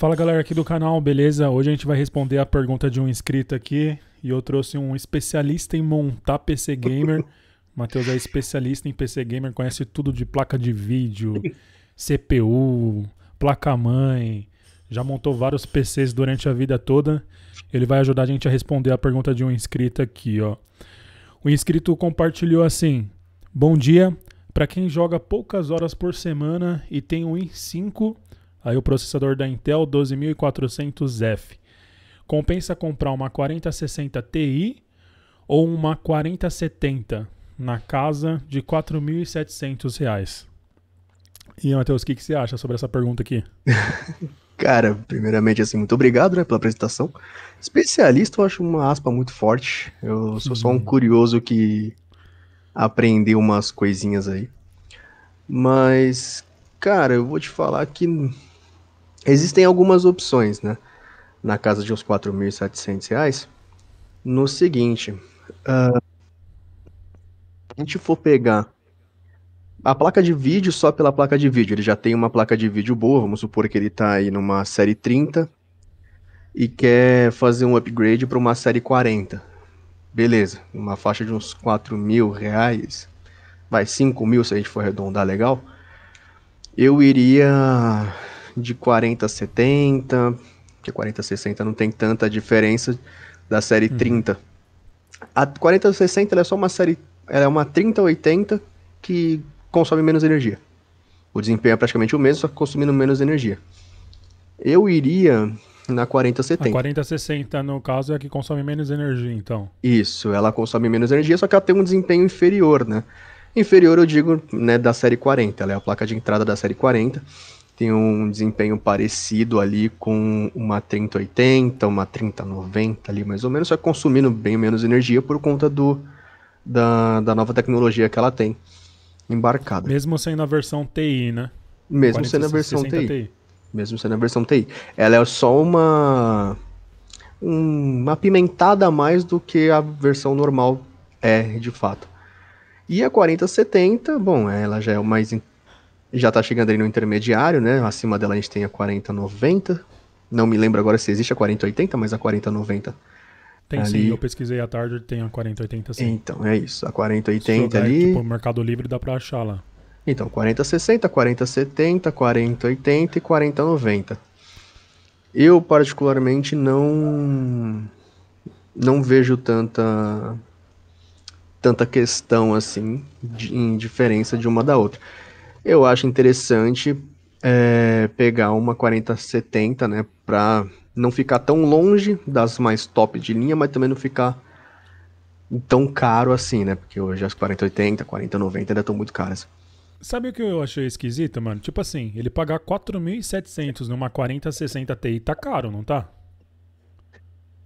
Fala galera aqui do canal, beleza? Hoje a gente vai responder a pergunta de um inscrito aqui e eu trouxe um especialista em montar PC Gamer. Matheus é especialista em PC Gamer, conhece tudo de placa de vídeo, CPU, placa-mãe, já montou vários PCs durante a vida toda. Ele vai ajudar a gente a responder a pergunta de um inscrito aqui, ó. O inscrito compartilhou assim: Bom dia, para quem joga poucas horas por semana e tem um i5 aí o processador da Intel 12400F. Compensa comprar uma 4060 Ti ou uma 4070 na casa de R$ reais? E, Matheus, o que, que você acha sobre essa pergunta aqui? Cara, primeiramente, assim, muito obrigado né, pela apresentação. Especialista, eu acho uma aspa muito forte. Eu sou uhum. só um uhum. curioso que aprendeu umas coisinhas aí. Mas, cara, eu vou te falar que Existem algumas opções, né? Na casa de uns 4.700 reais. No seguinte, uh, se a gente for pegar a placa de vídeo só pela placa de vídeo, ele já tem uma placa de vídeo boa, vamos supor que ele está aí numa série 30 e quer fazer um upgrade para uma série 40. Beleza, uma faixa de uns 4 mil reais, vai 5 mil se a gente for arredondar legal. Eu iria de 40 a 70, porque 40 a 60 não tem tanta diferença da série hum. 30. A 40 a 60 é só uma série, ela é uma 30 a 80 que consome menos energia. O desempenho é praticamente o mesmo, só que consumindo menos energia. Eu iria na 40 A 70. A a 40 60, no caso, é a que consome menos energia, então. Isso, ela consome menos energia, só que ela tem um desempenho inferior, né? Inferior, eu digo, né, da série 40. Ela é a placa de entrada da série 40 tem um desempenho parecido ali com uma 3080, uma 3090 ali mais ou menos, só consumindo bem menos energia por conta do, da, da nova tecnologia que ela tem embarcada. Mesmo sendo a versão TI, né? Mesmo 40, sendo a versão TI. TI. Mesmo sendo a versão TI. Ela é só uma uma pimentada a mais do que a versão normal é, de fato. E a 4070, bom, ela já é mais já está chegando aí no intermediário, né? Acima dela a gente tem a 4090. Não me lembro agora se existe a 4080, mas a 4090. Tem ali... sim, eu pesquisei à tarde, tem a 4080 sim. Então, é isso. A 4080 80 ali. Tipo, Mercado Livre dá para achar lá. Então, 4060, 4070, 4080 e 4090. Eu, particularmente, não. Não vejo tanta. Tanta questão assim, de, em diferença de uma da outra. Eu acho interessante é, pegar uma 4070, né, para não ficar tão longe das mais top de linha, mas também não ficar tão caro assim, né? Porque hoje as 4080, 4090 ainda estão muito caras. Sabe o que eu achei esquisito, mano? Tipo assim, ele pagar 4.700 numa 4060 Ti tá caro, não tá?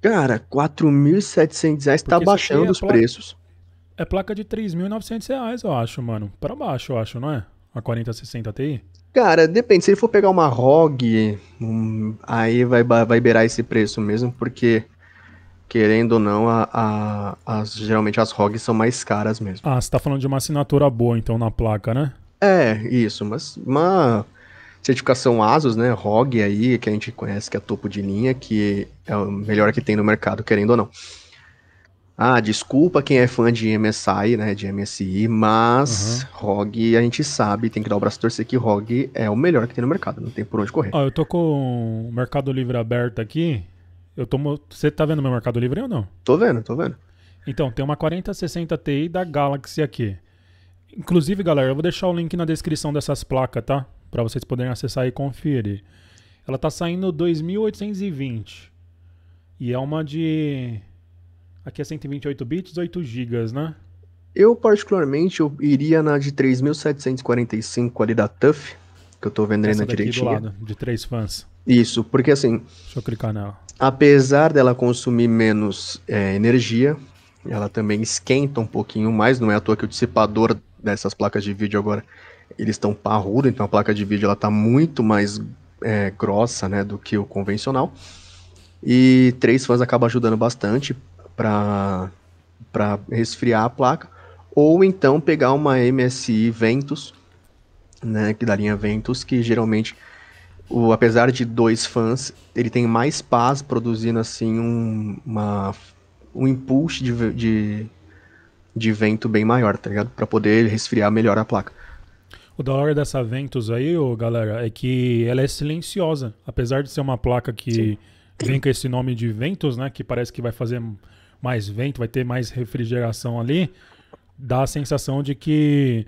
Cara, 4.700 reais tá baixando é os placa... preços. É placa de 3.900 reais, eu acho, mano. Pra baixo, eu acho, não é? Uma 4060 Ti? Cara, depende. Se ele for pegar uma ROG, um, aí vai, vai beirar esse preço mesmo, porque, querendo ou não, a, a, as, geralmente as ROGs são mais caras mesmo. Ah, você tá falando de uma assinatura boa, então, na placa, né? É, isso. Mas uma certificação ASUS, né, ROG aí, que a gente conhece que é topo de linha, que é o melhor que tem no mercado, querendo ou não. Ah, desculpa quem é fã de MSI, né, de MSI, mas uhum. ROG a gente sabe, tem que dar o braço torcer que ROG é o melhor que tem no mercado, não tem por onde correr. Ó, eu tô com o Mercado Livre aberto aqui, eu tô, você tá vendo meu Mercado Livre ou não? Tô vendo, tô vendo. Então, tem uma 4060 Ti da Galaxy aqui. Inclusive, galera, eu vou deixar o link na descrição dessas placas, tá? Pra vocês poderem acessar e conferir. Ela tá saindo 2820. E é uma de Aqui é 128 bits, 8 GB, né? Eu, particularmente, eu iria na de 3.745 ali da TUF, que eu tô vendendo Essa daqui direitinha. do lado, de três fãs. Isso, porque assim... Deixa eu clicar nela. Apesar dela consumir menos é, energia, ela também esquenta um pouquinho mais, não é à toa que o dissipador dessas placas de vídeo agora, eles estão parrudo, então a placa de vídeo ela tá muito mais é, grossa, né, do que o convencional. E três fãs acaba ajudando bastante, para resfriar a placa, ou então pegar uma MSI Ventus, né, que da linha Ventus, que geralmente, o, apesar de dois fãs, ele tem mais paz produzindo assim um, uma, um impulso de, de, de vento bem maior, tá ligado? Para poder resfriar melhor a placa. O da hora dessa Ventus aí, ô, galera, é que ela é silenciosa. Apesar de ser uma placa que Sim. vem com esse nome de Ventus, né? Que parece que vai fazer mais vento, vai ter mais refrigeração ali, dá a sensação de que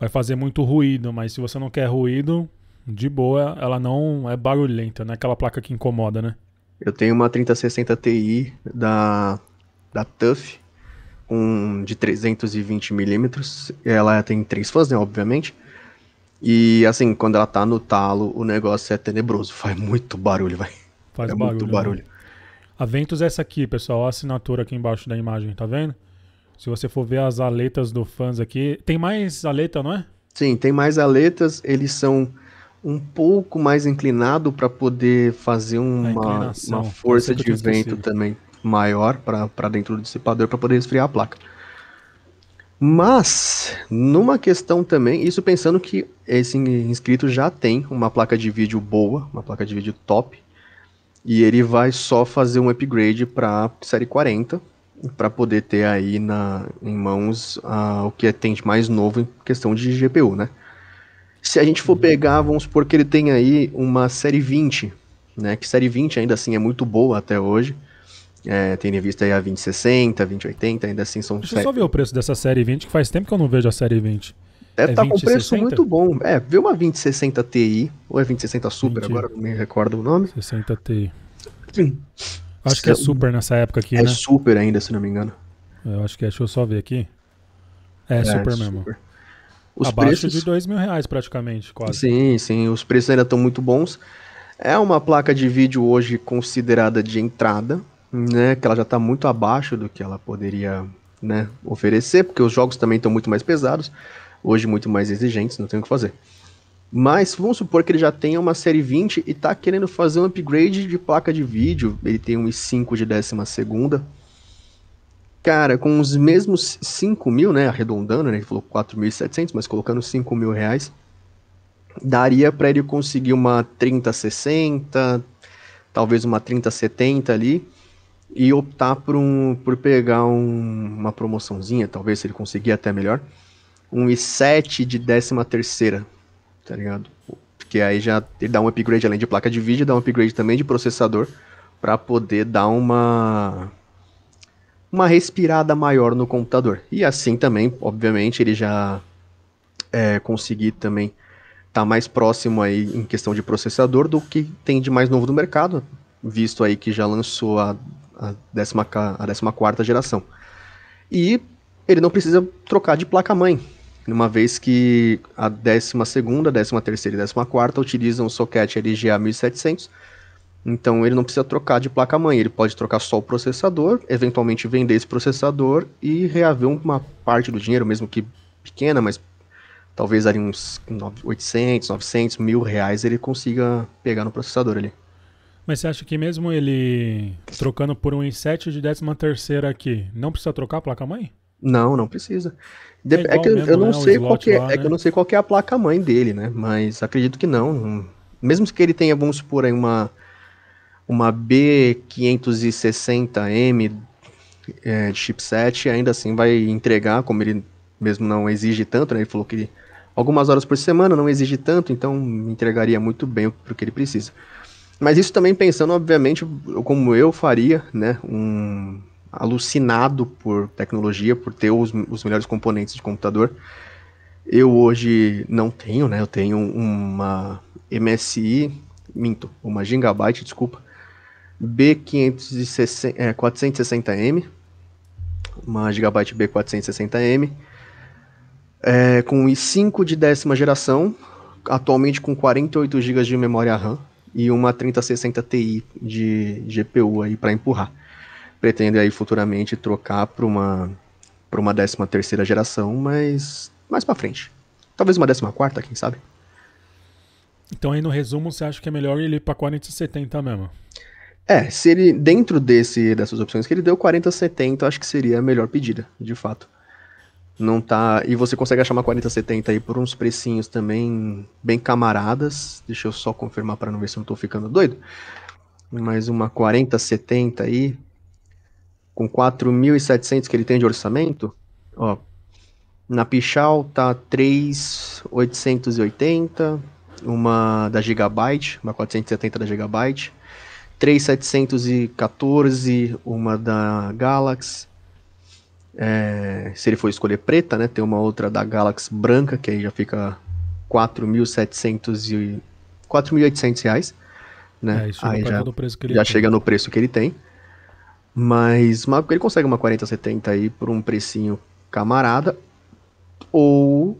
vai fazer muito ruído, mas se você não quer ruído, de boa, ela não é barulhenta, não é aquela placa que incomoda, né? Eu tenho uma 3060 Ti da, da TUF, um de 320 milímetros. Ela tem três fãs, né, obviamente. E assim, quando ela tá no talo, o negócio é tenebroso. Faz muito barulho, vai. Faz é barulho, muito barulho. Né? A é essa aqui, pessoal. A assinatura aqui embaixo da imagem, tá vendo? Se você for ver as aletas do fãs aqui, tem mais aleta, não é? Sim, tem mais aletas. Eles são um pouco mais inclinado para poder fazer uma, uma força de vento também maior para dentro do dissipador para poder esfriar a placa. Mas, numa questão também, isso pensando que esse inscrito já tem uma placa de vídeo boa, uma placa de vídeo top, e ele vai só fazer um upgrade para série 40, para poder ter aí na, em mãos uh, o é que tem de mais novo em questão de GPU, né? Se a gente for pegar, vamos supor que ele tem aí uma série 20, né? Que série 20 ainda assim é muito boa até hoje. É, tem revista aí a 2060, 2080, ainda assim são... Deixa eu só ver o preço dessa série 20, que faz tempo que eu não vejo a série 20. Deve é, estar é tá com preço 60? muito bom. É, vê uma 2060 Ti, ou é 2060 Super, 20... agora não me recordo o nome. 60 Ti. Sim. Acho que é Super nessa época aqui, é né? É Super ainda, se não me engano. Eu acho que é, deixa eu só ver aqui. É, é Super mesmo. Super. Os Abaixo preços... de 2 mil reais praticamente, quase. Sim, sim, os preços ainda estão muito bons. É uma placa de vídeo hoje considerada de entrada, né? Que ela já está muito abaixo do que ela poderia né, oferecer, porque os jogos também estão muito mais pesados hoje muito mais exigentes, não tem o que fazer. Mas vamos supor que ele já tenha uma série 20 e está querendo fazer um upgrade de placa de vídeo. Ele tem um i5 de décima segunda. Cara, com os mesmos 5 mil, né? Arredondando, né? Ele falou 4.700, mas colocando 5 mil reais. Daria para ele conseguir uma 3060, talvez uma 3070 ali. E optar por, um, por pegar um, uma promoçãozinha, talvez, se ele conseguir até melhor um i7 de 13 terceira, tá ligado? Porque aí já ele dá um upgrade além de placa de vídeo, dá um upgrade também de processador para poder dar uma uma respirada maior no computador. E assim também, obviamente, ele já é, conseguir também estar tá mais próximo aí em questão de processador do que tem de mais novo no mercado, visto aí que já lançou a, a, décima, a 14 geração. E ele não precisa trocar de placa-mãe, uma vez que a 12, 13 e 14 utilizam o socket LGA 1700, então ele não precisa trocar de placa-mãe, ele pode trocar só o processador, eventualmente vender esse processador e reaver uma parte do dinheiro, mesmo que pequena, mas talvez ali uns 800, 900, mil reais ele consiga pegar no processador ali. Mas você acha que mesmo ele trocando por um i7 de 13 terceira aqui, não precisa trocar a placa-mãe? Não, não precisa. É, é que mesmo, eu não né, é, é né? sei qual que é, lá, né? é que eu não sei qual é a placa mãe dele, né? Mas acredito que não. Mesmo que ele tenha, vamos supor aí uma uma B560M é, de chipset, ainda assim vai entregar, como ele mesmo não exige tanto, né? Ele falou que algumas horas por semana não exige tanto, então entregaria muito bem o que ele precisa. Mas isso também pensando, obviamente, como eu faria, né? Um, alucinado por tecnologia, por ter os, os melhores componentes de computador. Eu hoje não tenho, né? Eu tenho uma MSI, minto, uma Gigabyte, desculpa, B460, é, m uma Gigabyte B460M, é, com i5 de décima geração, atualmente com 48 GB de memória RAM e uma 3060 Ti de GPU aí para empurrar pretende aí futuramente trocar para uma para uma 13 terceira geração, mas mais para frente. Talvez uma 14 quarta, quem sabe. Então aí no resumo você acha que é melhor ele ir para 4070 mesmo? É, se ele dentro desse dessas opções que ele deu 4070, acho que seria a melhor pedida, de fato. Não tá, e você consegue achar uma 4070 aí por uns precinhos também bem camaradas. Deixa eu só confirmar para não ver se eu não tô ficando doido. Mas uma 4070 aí com 4.700 que ele tem de orçamento, ó, na Pichal tá 3.880, uma da Gigabyte, uma 470 da Gigabyte, 3.714, uma da Galaxy, é, se ele for escolher preta, né, tem uma outra da Galaxy branca, que aí já fica 4.700 e... 4.800 reais, né, é, aí já, já chega no preço que ele tem. Mas mago ele consegue uma 4070 aí por um precinho camarada. Ou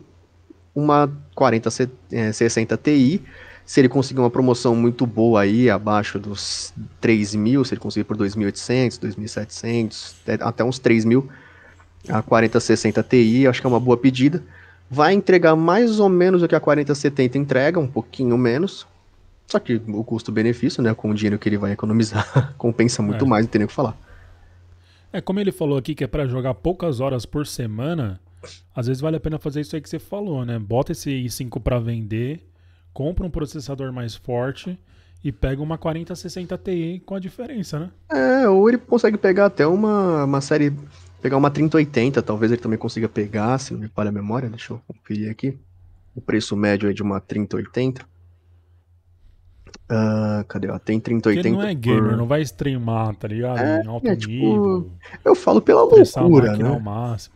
uma 4060 é, Ti. Se ele conseguir uma promoção muito boa aí, abaixo dos 3 mil, se ele conseguir por 2.800, 2.700, até uns 3 mil, a 4060 Ti, acho que é uma boa pedida. Vai entregar mais ou menos o que a 4070 entrega, um pouquinho menos. Só que o custo-benefício, né, com o dinheiro que ele vai economizar, compensa muito é. mais, não tem nem o que falar. É, como ele falou aqui que é para jogar poucas horas por semana, às vezes vale a pena fazer isso aí que você falou, né? Bota esse i5 para vender, compra um processador mais forte e pega uma 4060 Ti com a diferença, né? É, ou ele consegue pegar até uma, uma série, pegar uma 3080, talvez ele também consiga pegar, se não me falha a memória, deixa eu conferir aqui. O preço médio é de uma 3080. Uh, cadê? Ó, tem 3080. ele não é gamer, por... não vai streamar, tá ligado? É, em é alto é, tipo, nível. Eu falo pela loucura, né? Ao máximo.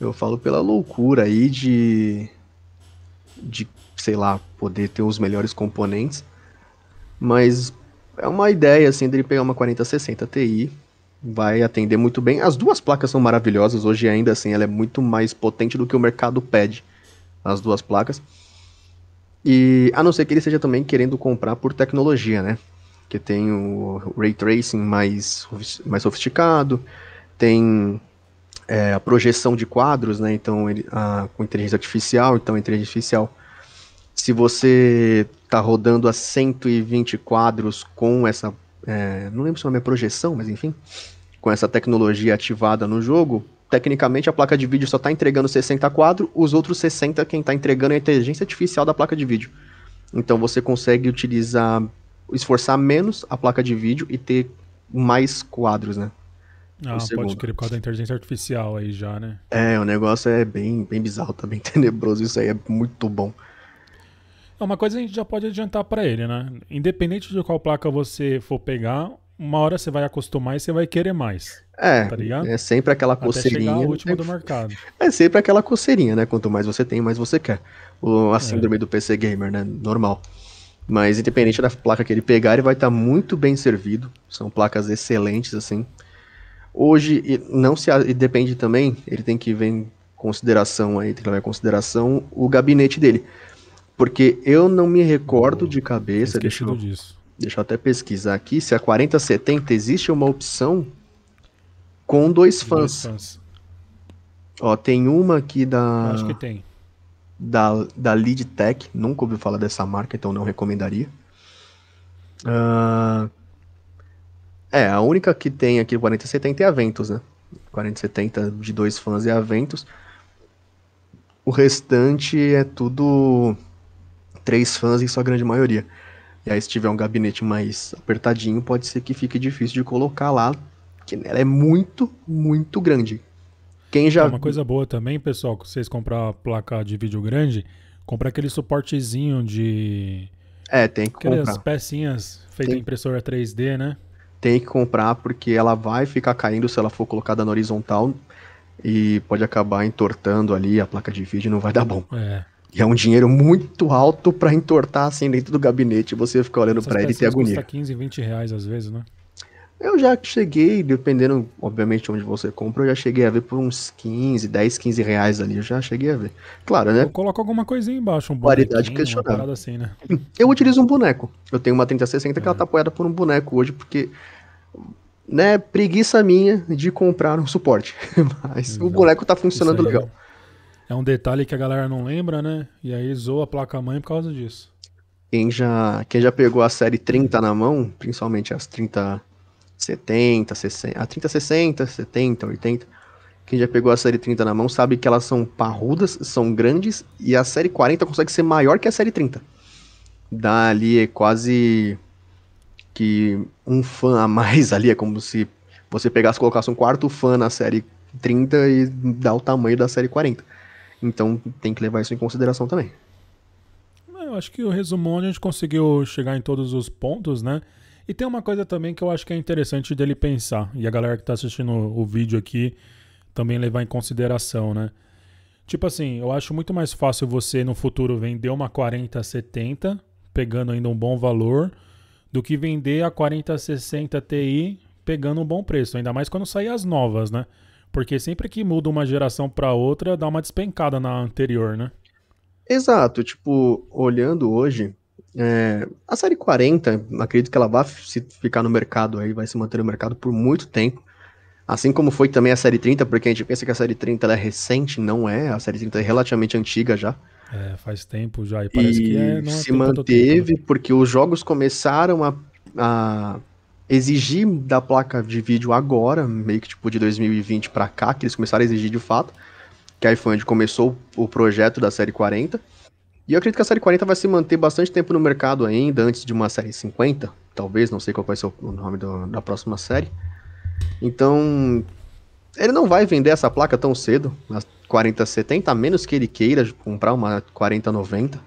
Eu falo pela loucura aí de. de, sei lá, poder ter os melhores componentes. Mas é uma ideia, assim, dele pegar uma 4060 Ti. Vai atender muito bem. As duas placas são maravilhosas. Hoje, ainda assim, ela é muito mais potente do que o mercado pede. As duas placas. E a não ser que ele esteja também querendo comprar por tecnologia, né? Que tem o ray tracing mais, mais sofisticado, tem é, a projeção de quadros, né? Então, ele, a, com inteligência artificial, então inteligência artificial. Se você está rodando a 120 quadros com essa, é, não lembro se o nome é projeção, mas enfim, com essa tecnologia ativada no jogo, Tecnicamente, a placa de vídeo só está entregando 60 quadros, os outros 60 quem está entregando é a inteligência artificial da placa de vídeo. Então você consegue utilizar, esforçar menos a placa de vídeo e ter mais quadros, né? Ah, pode crer por causa da inteligência artificial aí já, né? É, o negócio é bem, bem bizarro, tá bem tenebroso, isso aí é muito bom. É uma coisa a gente já pode adiantar para ele, né? Independente de qual placa você for pegar, uma hora você vai acostumar e você vai querer mais. É, tá é sempre aquela coceirinha. Até chegar né? último é, do mercado. É sempre aquela coceirinha, né? Quanto mais você tem, mais você quer. O, a é. síndrome é. do PC Gamer, né? Normal. Mas independente da placa que ele pegar, ele vai estar tá muito bem servido. São placas excelentes, assim. Hoje, não se. depende também, ele tem que ver em consideração aí, tem que levar em consideração o gabinete dele. Porque eu não me recordo oh, de cabeça. Deixa eu, disso. Deixa eu até pesquisar aqui se a 4070 existe uma opção com dois fãs. Dois fãs. Ó, tem uma aqui da. Acho que tem. Da, da Lead Tech. Nunca ouvi falar dessa marca, então não recomendaria. Uh, é, a única que tem aqui 4070 é a Ventus, né? 4070 de dois fãs é a Ventus. O restante é tudo três fãs em sua grande maioria. E aí, se tiver um gabinete mais apertadinho, pode ser que fique difícil de colocar lá, que ela é muito, muito grande. Quem já. Uma coisa boa também, pessoal, que vocês comprar placa de vídeo grande, compra aquele suportezinho de. É, tem que Aquelas comprar. pecinhas feitas em impressora 3D, né? Tem que comprar porque ela vai ficar caindo se ela for colocada na horizontal e pode acabar entortando ali a placa de vídeo, não vai dar bom. É. E é um dinheiro muito alto para entortar assim dentro do gabinete você fica olhando para ele e ter agonia. Custa 15, 20 reais às vezes, né? Eu já cheguei, dependendo, obviamente, onde você compra, eu já cheguei a ver por uns 15, 10, 15 reais ali. Eu já cheguei a ver. Claro, né? Coloca alguma coisinha embaixo, um Qualidade questionável. Assim, né? Eu utilizo um boneco. Eu tenho uma 3060 é. que ela é. tá apoiada por um boneco hoje, porque. Né, preguiça minha de comprar um suporte. Mas o boneco tá funcionando legal. É um detalhe que a galera não lembra, né? E aí zoa a placa-mãe por causa disso. Quem já, quem já pegou a série 30 na mão, principalmente as 30 70, 60, a 30 60, 70, 80, quem já pegou a série 30 na mão sabe que elas são parrudas, são grandes e a série 40 consegue ser maior que a série 30. Dá ali é quase que um fã a mais ali, é como se você pegasse e colocasse um quarto fã na série 30 e dá o tamanho da série 40. Então tem que levar isso em consideração também. Eu acho que o resumão a gente conseguiu chegar em todos os pontos, né? E tem uma coisa também que eu acho que é interessante dele pensar, e a galera que está assistindo o vídeo aqui também levar em consideração, né? Tipo assim, eu acho muito mais fácil você no futuro vender uma 4070, pegando ainda um bom valor, do que vender a 4060 Ti pegando um bom preço, ainda mais quando sair as novas, né? Porque sempre que muda uma geração para outra, dá uma despencada na anterior, né? Exato, tipo, olhando hoje, é, a série 40, acredito que ela vai se ficar no mercado aí, vai se manter no mercado por muito tempo. Assim como foi também a série 30, porque a gente pensa que a série 30 é recente, não é? A série 30 é relativamente antiga já. É, faz tempo já, e parece e que é, é se manteve tempo. Né? porque os jogos começaram a, a exigir da placa de vídeo agora, meio que tipo de 2020 para cá, que eles começaram a exigir de fato, que a onde começou o projeto da série 40. E eu acredito que a série 40 vai se manter bastante tempo no mercado ainda, antes de uma série 50, talvez, não sei qual vai ser o nome do, da próxima série. Então, ele não vai vender essa placa tão cedo, a 4070, a menos que ele queira comprar uma 4090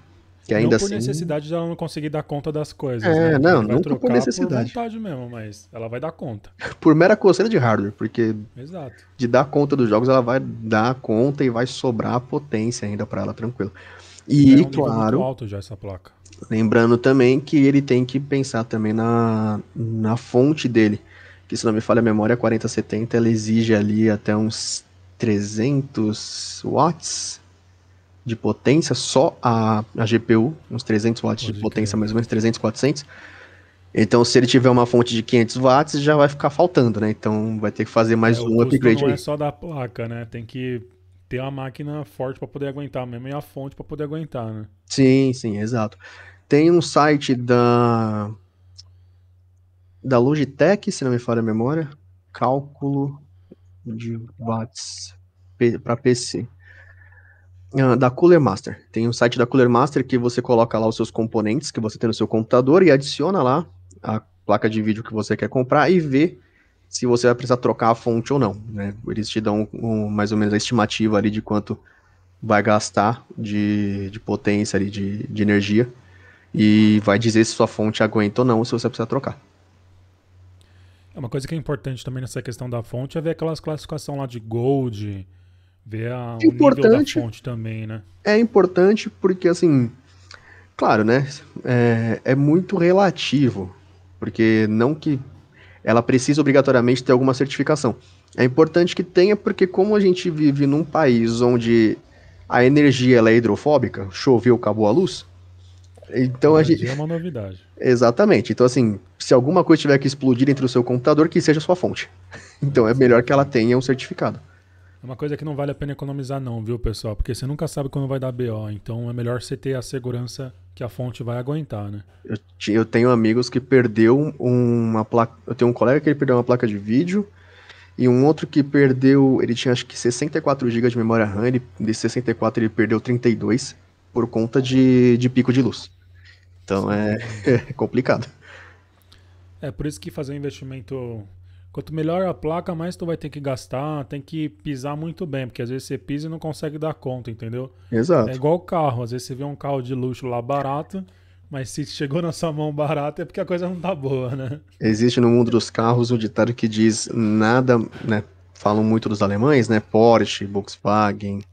que ainda não por assim... necessidade de ela não conseguir dar conta das coisas. É, né? não, não por necessidade. Por vontade mesmo, mas ela vai dar conta. Por mera coceira de hardware, porque Exato. de dar conta dos jogos, ela vai dar conta e vai sobrar potência ainda para ela, tranquilo. E, é um claro. alto já essa placa. Lembrando também que ele tem que pensar também na, na fonte dele. Que se não me falha a memória, a 4070 ela exige ali até uns 300 watts de potência, só a, a GPU, uns 300 watts Pode de potência, mais ou menos 300, 400. Então, se ele tiver uma fonte de 500 watts, já vai ficar faltando, né? Então, vai ter que fazer mais é, um upgrade. Não é só da placa, né? Tem que ter uma máquina forte para poder aguentar mesmo e a fonte para poder aguentar, né? Sim, sim, exato. Tem um site da da Logitech, se não me falha a memória, cálculo de watts para PC uh, da Cooler Master. Tem um site da Cooler Master que você coloca lá os seus componentes que você tem no seu computador e adiciona lá a placa de vídeo que você quer comprar e vê se você vai precisar trocar a fonte ou não. Né? Eles te dão um, um, mais ou menos a estimativa ali de quanto vai gastar de, de potência ali, de, de energia. E vai dizer se sua fonte aguenta ou não, se você precisa trocar. É uma coisa que é importante também nessa questão da fonte é ver aquelas classificação lá de gold, Ver a, importante, fonte também, né? É importante porque, assim, claro, né? É, é muito relativo, porque não que ela precisa obrigatoriamente ter alguma certificação. É importante que tenha, porque como a gente vive num país onde a energia ela é hidrofóbica, choveu, acabou a luz. Então a, a gente. É uma novidade. Exatamente. Então, assim, se alguma coisa tiver que explodir entre o seu computador, que seja sua fonte. Então é melhor que ela tenha um certificado. É uma coisa que não vale a pena economizar, não, viu, pessoal? Porque você nunca sabe quando vai dar BO, então é melhor você ter a segurança que a fonte vai aguentar, né? Eu, eu tenho amigos que perdeu uma placa. Eu tenho um colega que ele perdeu uma placa de vídeo. E um outro que perdeu, ele tinha acho que 64 GB de memória RAM, ele, de 64 ele perdeu 32 por conta de, de pico de luz. Então é, é complicado. É por isso que fazer um investimento Quanto melhor a placa, mais tu vai ter que gastar, tem que pisar muito bem, porque às vezes você pisa e não consegue dar conta, entendeu? Exato. É igual o carro, às vezes você vê um carro de luxo lá barato, mas se chegou na sua mão barato é porque a coisa não tá boa, né? Existe no mundo dos carros um ditado que diz nada, né? Falam muito dos alemães, né? Porsche, Volkswagen,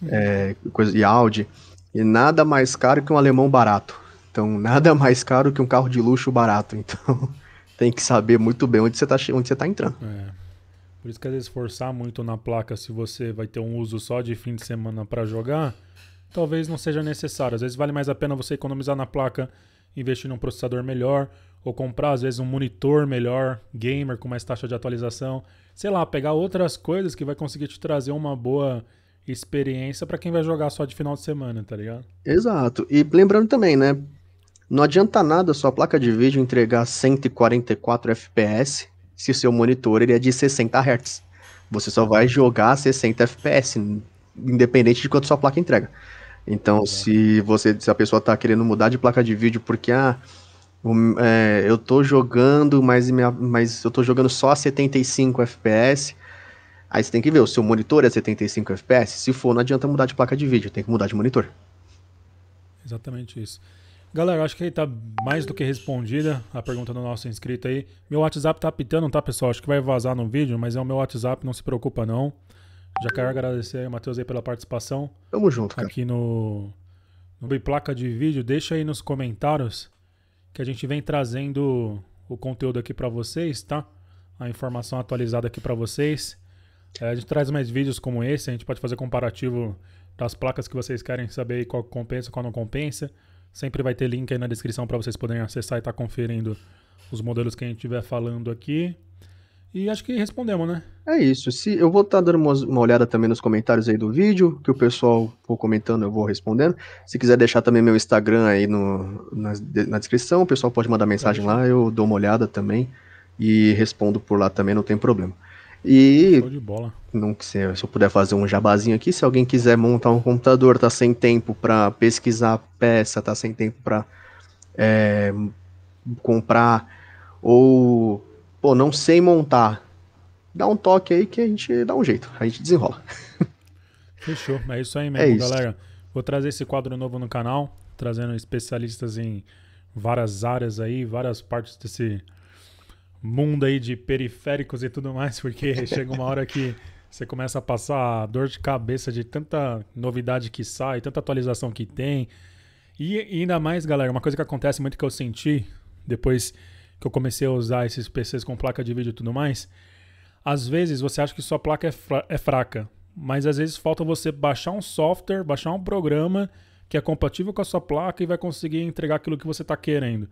uhum. é, coisa, e Audi, e nada mais caro que um alemão barato. Então, nada mais caro que um carro de luxo barato. Então, tem que saber muito bem onde você está onde você tá entrando. É. Por isso que às vezes forçar muito na placa se você vai ter um uso só de fim de semana para jogar, talvez não seja necessário. Às vezes vale mais a pena você economizar na placa, investir num processador melhor, ou comprar às vezes um monitor melhor, gamer com mais taxa de atualização, sei lá, pegar outras coisas que vai conseguir te trazer uma boa experiência para quem vai jogar só de final de semana, tá ligado? Exato. E lembrando também, né, não adianta nada sua placa de vídeo entregar 144 FPS se o seu monitor ele é de 60 Hz. Você só vai jogar 60 FPS, independente de quanto sua placa entrega. Então, é. se você, se a pessoa está querendo mudar de placa de vídeo porque ah, é, eu estou jogando, mas, minha, mas eu estou jogando só a 75 FPS, Aí você tem que ver, o seu monitor é 75 FPS? Se for, não adianta mudar de placa de vídeo, tem que mudar de monitor. Exatamente isso. Galera, acho que aí tá mais do que respondida a pergunta do nosso inscrito aí. Meu WhatsApp tá pitando, tá, pessoal? Acho que vai vazar no vídeo, mas é o meu WhatsApp, não se preocupa não. Já quero agradecer aí, Matheus, aí pela participação. Tamo junto, cara. Aqui no, no Biplaca de Vídeo. Deixa aí nos comentários que a gente vem trazendo o conteúdo aqui para vocês, tá? A informação atualizada aqui para vocês. É, a gente traz mais vídeos como esse, a gente pode fazer comparativo das placas que vocês querem saber qual compensa, qual não compensa. Sempre vai ter link aí na descrição para vocês poderem acessar e estar tá conferindo os modelos que a gente estiver falando aqui. E acho que respondemos, né? É isso. Se eu vou estar tá dando uma, olhada também nos comentários aí do vídeo, que o pessoal for comentando, eu vou respondendo. Se quiser deixar também meu Instagram aí no, na, na descrição, o pessoal pode mandar mensagem é lá, eu dou uma olhada também e respondo por lá também, não tem problema. E. Show de bola. Não, se, eu puder fazer um jabazinho aqui, se alguém quiser montar um computador, tá sem tempo para pesquisar peça, tá sem tempo para é, comprar, ou pô, não sei montar, dá um toque aí que a gente dá um jeito, a gente desenrola. Fechou, é isso aí é mesmo, é isso. galera. Vou trazer esse quadro novo no canal, trazendo especialistas em várias áreas aí, várias partes desse mundo aí de periféricos e tudo mais, porque chega uma hora que você começa a passar dor de cabeça de tanta novidade que sai, tanta atualização que tem. E, e ainda mais, galera, uma coisa que acontece muito que eu senti depois que eu comecei a usar esses PCs com placa de vídeo e tudo mais, às vezes você acha que sua placa é, fra é fraca, mas às vezes falta você baixar um software, baixar um programa que é compatível com a sua placa e vai conseguir entregar aquilo que você está querendo.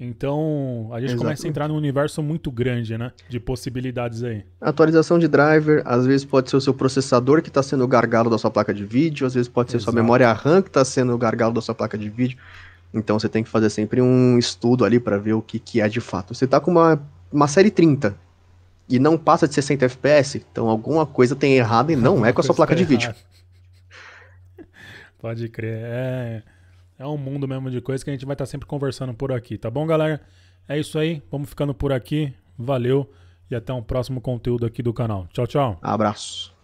Então, a gente Exatamente. começa a entrar num universo muito grande, né? De possibilidades aí. Atualização de driver, às vezes pode ser o seu processador que está sendo o gargalo da sua placa de vídeo, às vezes pode ser Exato. sua memória RAM que está sendo o gargalo da sua placa de vídeo. Então você tem que fazer sempre um estudo ali para ver o que, que é de fato. Você está com uma, uma série 30 e não passa de 60 FPS, então alguma coisa tem errado e não é com a sua placa de errado. vídeo. Pode crer, é... É um mundo mesmo de coisas que a gente vai estar tá sempre conversando por aqui, tá bom, galera? É isso aí, vamos ficando por aqui. Valeu e até um próximo conteúdo aqui do canal. Tchau, tchau. Abraço.